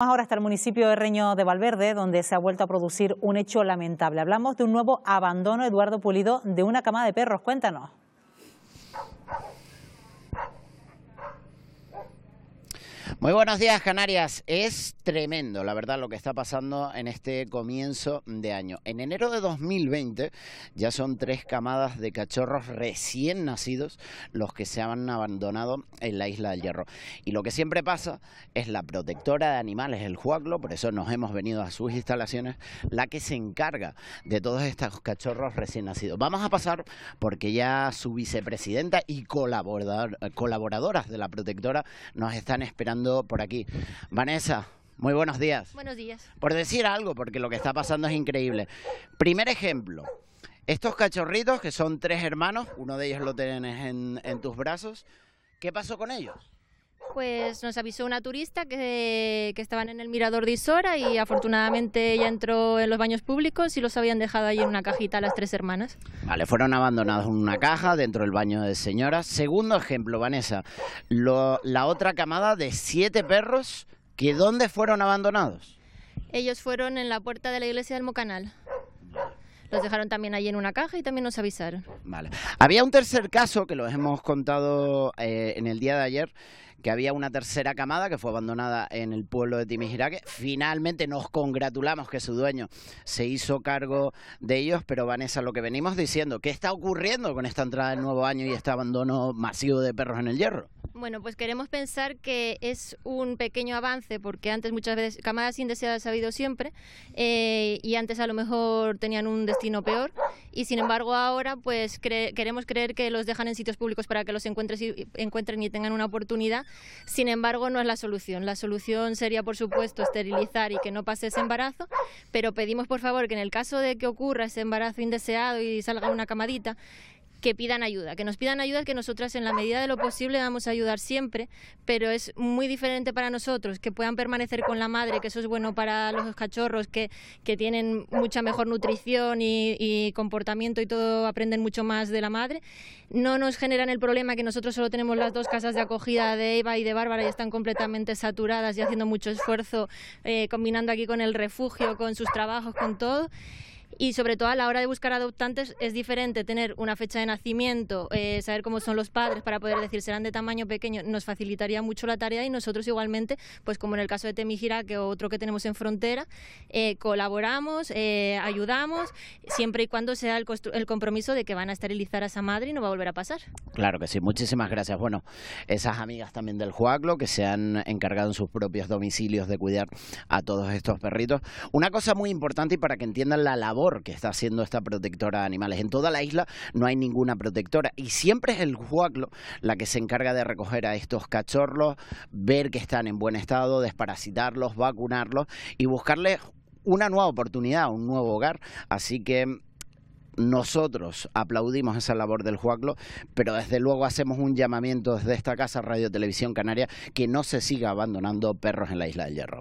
Ahora hasta el municipio de Reño de Valverde, donde se ha vuelto a producir un hecho lamentable. Hablamos de un nuevo abandono, Eduardo Pulido, de una cama de perros. Cuéntanos. Muy buenos días, Canarias. Es tremendo, la verdad, lo que está pasando en este comienzo de año. En enero de 2020 ya son tres camadas de cachorros recién nacidos los que se han abandonado en la isla del Hierro. Y lo que siempre pasa es la protectora de animales, el Juaclo, por eso nos hemos venido a sus instalaciones, la que se encarga de todos estos cachorros recién nacidos. Vamos a pasar porque ya su vicepresidenta y colaboradoras de la protectora nos están esperando por aquí. Vanessa, muy buenos días. Buenos días. Por decir algo, porque lo que está pasando es increíble. Primer ejemplo. Estos cachorritos, que son tres hermanos, uno de ellos lo tienes en tus brazos, ¿qué pasó con ellos? pues nos avisó una turista que, estaban en el mirador de Isora y afortunadamente ella entró en los baños públicos y los habían dejado ahí en una cajita las tres hermanas. Vale, fueron abandonados en una caja dentro del baño de señoras. Segundo ejemplo, Vanessa, la otra camada de siete perros que ¿dónde fueron abandonados? Ellos fueron en la puerta de la iglesia del Mocanal. Los dejaron también allí en una caja y también nos avisaron. Vale. Había un tercer caso que los hemos contado eh, en el día de ayer que había una tercera camada que fue abandonada en el pueblo de Timijiraque. Finalmente nos congratulamos que su dueño se hizo cargo de ellos, pero Vanessa, lo que venimos diciendo, ¿qué está ocurriendo con esta entrada del nuevo año y este abandono masivo de perros en el hierro? Bueno, pues queremos pensar que es un pequeño avance, porque antes muchas veces camadas indeseadas ha habido siempre, eh, y antes a lo mejor tenían un destino peor, y sin embargo ahora pues queremos creer que los dejan en sitios públicos para que los encuentren y tengan una oportunidad, sin embargo no es la solución. La solución sería por supuesto esterilizar y que no pase ese embarazo, pero pedimos por favor que en el caso de que ocurra ese embarazo indeseado y salga una camadita, que pidan ayuda, que nos pidan ayuda, que nosotras en la medida de lo posible vamos a ayudar siempre, pero es muy diferente para nosotros que puedan permanecer con la madre, que eso es bueno para los cachorros, que, tienen mucha mejor nutrición y, comportamiento y todo, aprenden mucho más de la madre. No nos generan el problema que nosotros solo tenemos las dos casas de acogida de Eva y de Bárbara y están completamente saturadas y haciendo mucho esfuerzo, eh, combinando aquí con el refugio, con sus trabajos, con todo y sobre todo a la hora de buscar adoptantes es diferente tener una fecha de nacimiento, eh, saber cómo son los padres para poder decir serán de tamaño pequeño, nos facilitaría mucho la tarea y nosotros igualmente, pues como en el caso de Temijira, que otro que tenemos en frontera, eh, colaboramos, eh, ayudamos, siempre y cuando sea el, el, compromiso de que van a esterilizar a esa madre y no va a volver a pasar. Claro que sí, muchísimas gracias. Bueno, esas amigas también del Juaclo que se han encargado en sus propios domicilios de cuidar a todos estos perritos. Una cosa muy importante y para que entiendan la labor que está haciendo esta protectora de animales. En toda la isla no hay ninguna protectora y siempre es el juaclo la que se encarga de recoger a estos cachorros, ver que están en buen estado, desparasitarlos, vacunarlos y buscarles una nueva oportunidad, un nuevo hogar. Así que nosotros aplaudimos esa labor del Juaclo, pero desde luego hacemos un llamamiento desde esta casa Radio Televisión Canaria que no se siga abandonando perros en la isla del Hierro.